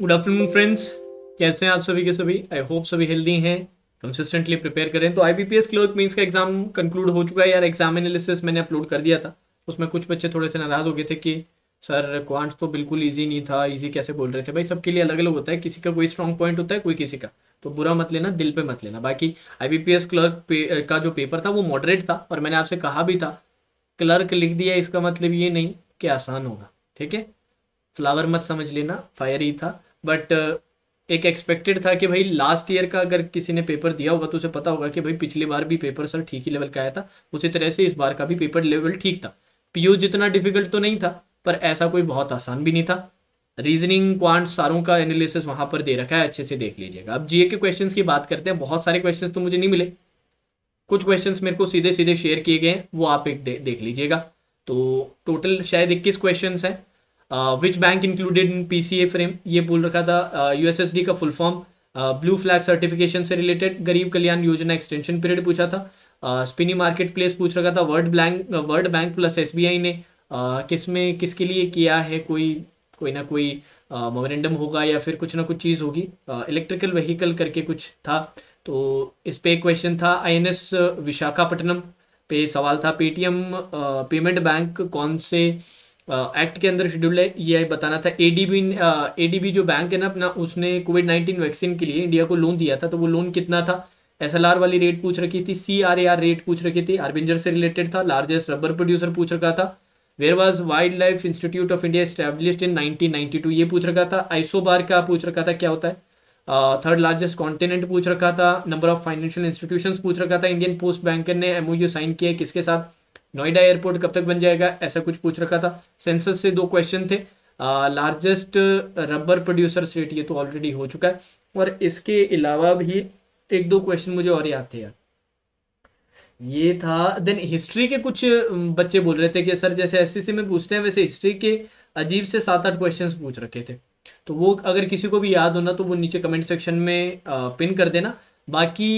good afternoon friends कैसे हैं आप सभी के सभी आई होप सभी हेल्दी हैं कंसिस्टेंटली प्रिपेयर करें तो एस क्लर्क मीन्स का एग्जाम कंक्लूड हो चुका है यार एग्जाम एनालिसिस मैंने अपलोड कर दिया था उसमें कुछ बच्चे थोड़े से नाराज़ हो गए थे कि सर क्वांट्स तो बिल्कुल ईजी नहीं था ईजी कैसे बोल रहे थे भाई सबके लिए अलग अलग होता है किसी का कोई स्ट्रॉन्ग पॉइंट होता है कोई किसी का तो बुरा मत लेना दिल पर मत लेना बाकी एस क्लर्क का जो पेपर था वो मॉडरेट था और मैंने आपसे कहा भी था क्लर्क लिख दिया इसका मतलब ये नहीं कि आसान होगा ठीक है फ्लावर मत समझ लेना फायर ही था बट uh, एक एक्सपेक्टेड था कि भाई लास्ट ईयर का अगर किसी ने पेपर दिया होगा तो उसे पता होगा कि भाई पिछली बार भी पेपर सर ठीक ही लेवल का आया था उसी तरह से इस बार का भी पेपर लेवल ठीक था पीयू जितना डिफिकल्ट तो नहीं था पर ऐसा कोई बहुत आसान भी नहीं था रीजनिंग क्वांट सारों का एनालिसिस वहाँ पर दे रखा है अच्छे से देख लीजिएगा अब जीए के क्वेश्चन की बात करते हैं बहुत सारे क्वेश्चन तो मुझे नहीं मिले कुछ क्वेश्चन मेरे को सीधे सीधे शेयर किए गए हैं वो आप एक दे, देख लीजिएगा तो टोटल शायद इक्कीस क्वेश्चन हैं which bank included in P C A frame ये बोल रखा था एस uh, डी का full form blue flag certification से रिलेटेड गरीब कल्याण योजना एक्सटेंशन पीरियड पूछा था स्पिनी मार्केट प्लेस पूछ रखा था world bank world bank plus I ने uh, किस में किसके लिए किया है कोई कोई ना कोई uh, होगा या फिर कुछ ना कुछ चीज़ होगी इलेक्ट्रिकल uh, व्हीकल करके कुछ था तो इस पर एक क्वेश्चन था आई एन एस विशाखापट्टनम पे सवाल था पेटीएम पेमेंट बैंक कौन से एक्ट के अंदर शेड्यूल है ये बताना था एडीबी एडीबी जो बैंक है ना अपना उसने कोविड नाइन्टीन वैक्सीन के लिए इंडिया को लोन दिया था तो वो लोन कितना था एस एल आर वाली रेट पूछ रखी थी C R A R rate पूछ रखी थी आरबिंजर से रिलेटेड था लार्जेस्ट रबर प्रोड्यूसर पूछ रखा था where was wildlife institute of India establish in nineteen ये पूछ रखा था आइसोबार का पूछ रखा था क्या होता है थर्ड लार्जेस्ट कॉन्टिनेंट पूछ रखा था नंबर ऑफ फाइनेंशियल इंस्टीट्यूशन पूछ रखा था इंडियन पोस्ट बैंक ने एमओयू साइन किया किसके साथ नोएडा एयरपोर्ट कब तक बन जाएगा ऐसा कुछ पूछ रखा था सेंसस से दो क्वेश्चन थे लार्जेस्ट रबर प्रोड्यूसर स्टेट ये तो ऑलरेडी हो चुका है और इसके अलावा भी एक दो क्वेश्चन मुझे और याद थे यार ये था देन हिस्ट्री के कुछ बच्चे बोल रहे थे कि सर जैसे एस में पूछते हैं वैसे हिस्ट्री के अजीब से सात आठ क्वेश्चन पूछ रखे थे तो वो अगर किसी को भी याद होना तो वो नीचे कमेंट सेक्शन में पिन कर देना बाकी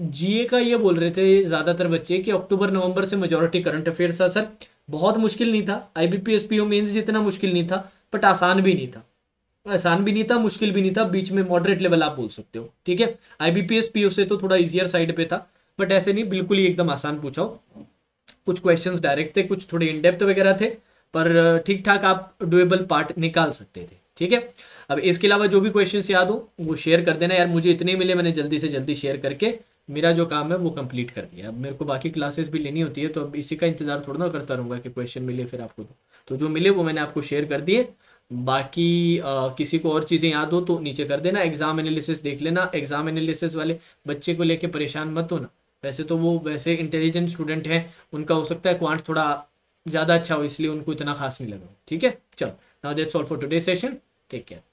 जीए का ये बोल रहे थे ज़्यादातर बच्चे कि अक्टूबर नवंबर से मेजोरिटी करंट अफेयर्स था सर बहुत मुश्किल नहीं था आई बी मेन्स जितना मुश्किल नहीं था बट आसान भी नहीं था आसान भी नहीं था मुश्किल भी नहीं था बीच में मॉडरेट लेवल आप बोल सकते हो ठीक है आई बी से तो थोड़ा इजियर साइड पे था बट ऐसे नहीं बिल्कुल ही एकदम आसान पूछाओ कुछ क्वेश्चंस डायरेक्ट थे कुछ थोड़े इनडेप्थ वगैरह थे पर ठीक ठाक आप डुएबल पार्ट निकाल सकते थे ठीक है अब इसके अलावा जो भी क्वेश्चन याद हो वो शेयर कर देना यार मुझे इतने मिले मैंने जल्दी से जल्दी शेयर करके मेरा जो काम है वो कंप्लीट कर दिया अब मेरे को बाकी क्लासेस भी लेनी होती है तो अब इसी का इंतज़ार थोड़ा ना करता रहूँगा कि क्वेश्चन मिले फिर आपको तो जो मिले वो मैंने आपको शेयर कर दिए बाकी आ, किसी को और चीज़ें याद हो तो नीचे कर देना एग्ज़ाम एनालिसिस देख लेना एग्ज़ाम एनालिसिस वाले बच्चे को लेके परेशान मत हो ना वैसे तो वो वैसे इंटेलिजेंट स्टूडेंट हैं उनका हो सकता है क्वांट थोड़ा ज़्यादा अच्छा हो इसलिए उनको इतना खास नहीं लगा ठीक है चलो now that's all for today session take care